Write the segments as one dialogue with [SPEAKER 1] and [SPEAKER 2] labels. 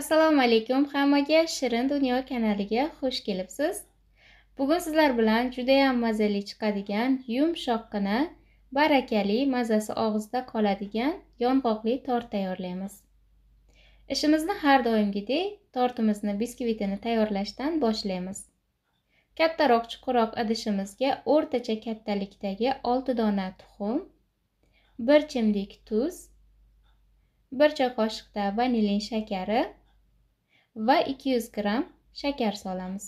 [SPEAKER 1] assalomu alaykum hammaga shirin dunyo kanaliga xush kelibsiz bugun sizlar bilan judayam mazali chiqadigan yumshoqqina barakali mazasi og'izda qoladigan yong'oqli tort tayyorlaymiz ishimizni har doimgidek tortimizni biskvitini tayyorlashdan boshlaymiz kattaroq chuqurroq idishimizga o'rtacha kattalikdagi 6 dona tuxum 1 chimdik tuz 1 choy qoshiqda vanilin shakari va 200 gram shakar solamiz.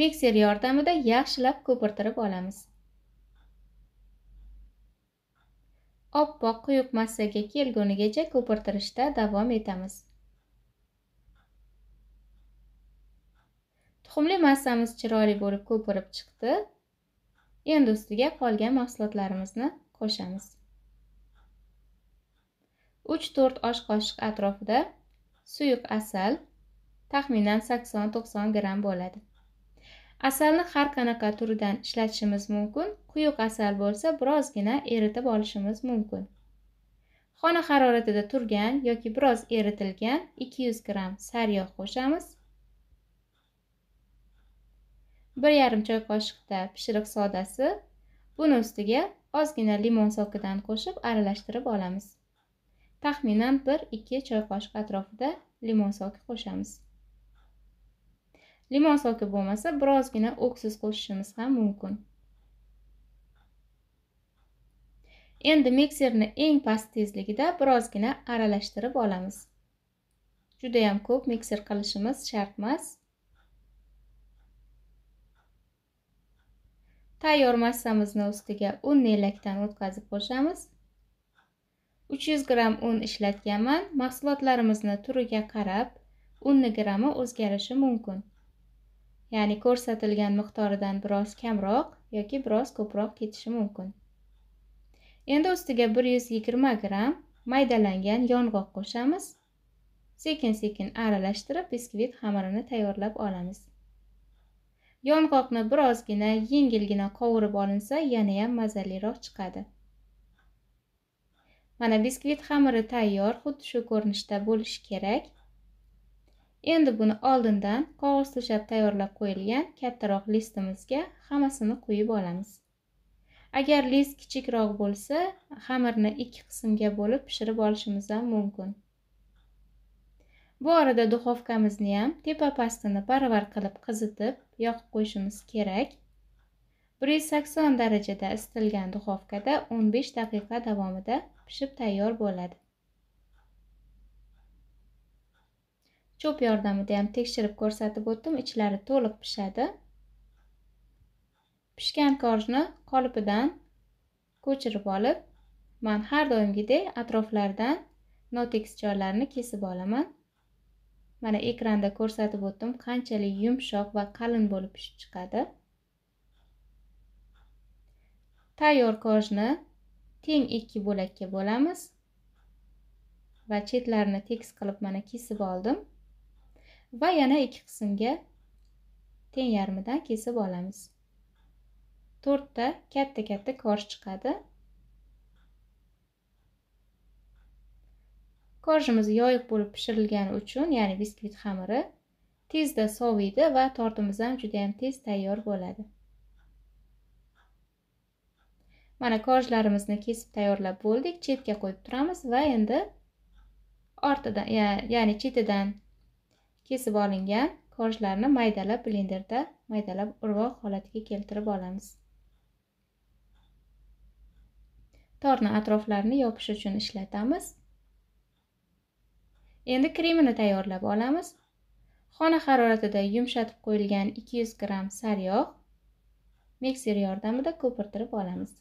[SPEAKER 1] Mikser yordamida yaxshilab ko'pirtirib olamiz. Oppoq quyuq massaga kelgunigacha ko'pirtirishda davom etamiz. Tuxumli massamiz chiroyli bo'lib ko'pirib chiqdi. Endi ustiga qolgan mahsulotlarimizni qo'shamiz. 3-4 osh qoshiq atrofida suyuq asal taxminan 80-90 gram bo'ladi. Asalni har qanaqa turidan ishlatishimiz mumkin. Quyuq asal bo'lsa, birozgina eritib olishimiz mumkin. Xona haroratida turgan yoki biroz eritilgan 200 gram sariyog' qo'shamiz. 1,5 choy qoshiqda pishiriq sodasi, buning ustiga ozgina limon sokidan qo'shib aralashtirib olamiz. taxminan 1-2 choy qoshiq atrofida limon soki qo'shamiz limon soki bo'lmasa birozgina o'ksiz qo'shishimiz ham mumkin endi mikserni eng past tezligida birozgina aralashtirib olamiz Juda ham ko'p mikser qilishimiz shart emas tayyor massamizni ustiga un nelakdan o'tkazib qo'shamiz 300 gram un ishlatganman mahsulotlarimizni turiga qarab unning grammi o'zgarishi mumkin ya'ni ko'rsatilgan miqdordan biroz kamroq yoki biroz ko'proq ketishi mumkin endi ustiga 120 gram maydalangan yong'oq qo'shamiz sekin sekin aralashtirib biskvit xamirini tayyorlab olamiz yong'oqni birozgina yengilgina qovurib olinsa yana ham mazaliroq chiqadi mana biskvit xamiri tayyor xuddi shu ko'rinishda bo'lishi kerak endi buni oldindan qog'oz to'shab tayyorlab qo'yilgan kattaroq listimizga hammasini quyib olamiz agar list kichikroq bo'lsa xamirni ikki qismga bo'lib pishirib olishimiz ham mumkin bu arada duxovkamizni ham tepa pastini parvar qilib qizitib yoqib qo'yishimiz kerak 180 darajada isitilgan duxovkada 15 daqiqa davomida pishib tayyor bo'ladi cho'p yordamida ham tekshirib ko'rsatib o'tdim ichlari to'liq pishadi pishgan korjni qolipidan ko'chirib olib men har doimgidek atroflardan notekis joylarni kesib olaman mana ekranda ko'rsatib o'tdim qanchalik yumshoq va qalin bo'lib pishib chiqadi Tayyor kojni teng ikki bo'lakka bo'lamiz va chetlarini tekis qilib mana kesib oldim va yana ikki qismga teng yarmidan kesib olamiz to'rtta katta katta korj chiqadi korjimiz yoyiq bo'lib pishirilgani uchun ya'ni biskvit xamiri tezda soviydi va tortimiz ham juda ham tez tayyor bo'ladi mana kojlarimizni kesib tayyorlab bo'ldik chetga qo'yib turamiz va endi ortidan ya'ni chetidan kesib olingan kojlarni maydalab blenderda maydalab urvoq holatiga keltirib olamiz torni atroflarini yopish uchun ishlatamiz endi kremini tayyorlab olamiz xona haroratida yumshatib qo'yilgan 200 gram sariyog' mikser yordamida ko'pirtirib olamiz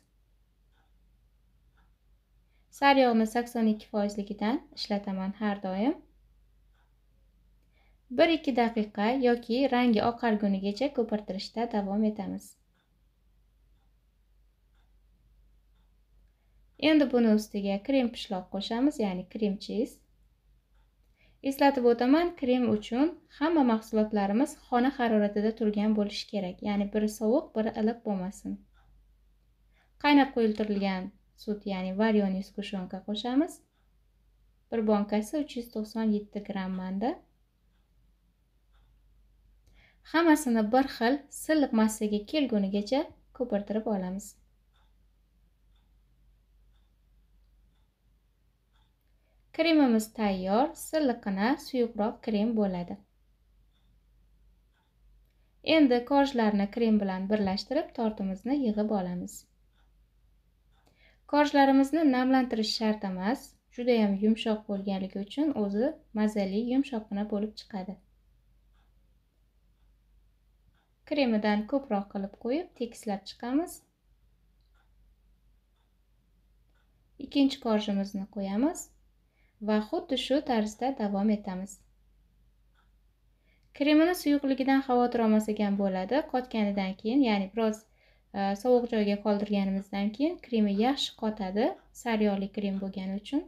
[SPEAKER 1] Saryog'ni 82 foizligidan ishlataman har doim. 1-2 daqiqa yoki rangi oqargunigacha ko'pirtirishda davom etamiz. Endi buni ustiga krem pishloq qo'shamiz, ya'ni krem chiz Eslatib o'taman, krem uchun hamma mahsulotlarimiz xona haroratida turgan bo'lishi kerak, ya'ni biri sovuq, biri iliq bo'lmasin. Qaynab qo'yiltirilgan sut ya'ni varyoniy skushonka qo'shamiz bir bonkasi 397 gram to'qson manda hammasini bir xil silliq massaga kelgunigacha ko'pirtirib olamiz kremimiz tayyor silliqqina suyuqroq krem bo'ladi endi korjlarni krem bilan birlashtirib tortimizni yig'ib olamiz Korjlarimizni namlantirish shart emas. Juda ham yumshoq bo'lganligi uchun o'zi mazali yumshoqqina bo'lib chiqadi. Kremidan ko'proq qilib qo'yib, tekislab chiqamiz. Ikkinchi korjimizni qo'yamiz va xuddi shu tarzda davom etamiz. Kremini suyuqligidan xavotir olmasak ham bo'ladi. Qotganidan keyin, ya'ni biroz Э, sovuq joyga qoldirganimizdan keyin kremi yaxshi qotadi sal krem bo'lgani uchun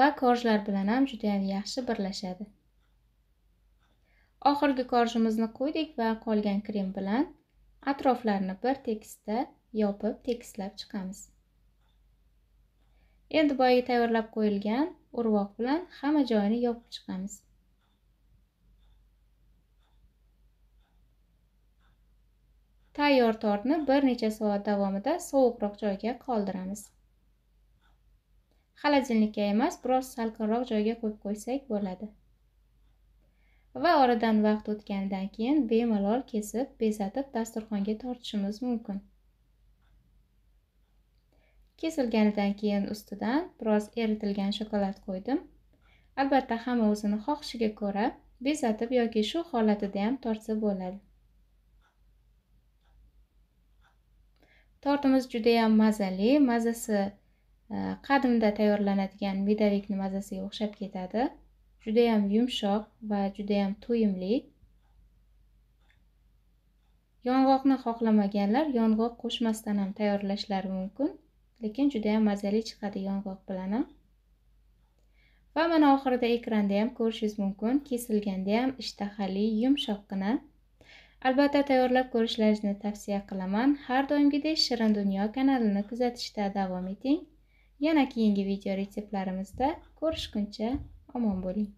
[SPEAKER 1] va korjlar bilan ham judayam yaxshi birlashadi oxirgi korjimizni qo'ydik va qolgan krem bilan atroflarini bir tekisda yopib tekislab chiqamiz endi boyagi tayyorlab qo'yilgan urvoq bilan hamma joyini yopib chiqamiz Tayyor tortni bir necha soat davomida sovuqroq joyga qoldiramiz. Xalajinlikka emas, biroz salqinroq joyga qo'yib qo'ysak bo'ladi. Va oradan vaqt o'tganidan keyin bemalol kesib, bezatib dasturxonga tortishimiz mumkin. Kesilganidan keyin ustidan biroz eritilgan shokolad qo'ydim. Albatta, hamma o'zini xohishiga ko'ra bezatib yoki shu holatida ham tortsa bo'ladi. tortimiz juda ham mazali mazasi e, qadimda tayyorlanadigan medalikni mazasiga o'xshab ketadi Juda ham yumshoq va juda ham to'yimli yong'oqni xohlamaganlar yong'oq qo'shmasdan ham tayyorlashlari mumkin lekin juda ham mazali chiqadi yong'oq bilan ham va mana oxirida ekranda ham ko'rishingiz mumkin kesilganda ham ishtahali yumshoqqina Albatta tayyorlab ko'rishlaringizni tavsiya qilaman. Har doimgidek Shirin Dunyo kanalini kuzatishda davom eting. Yana keyingi video retseptlarimizda ko'rishguncha omon bo'ling.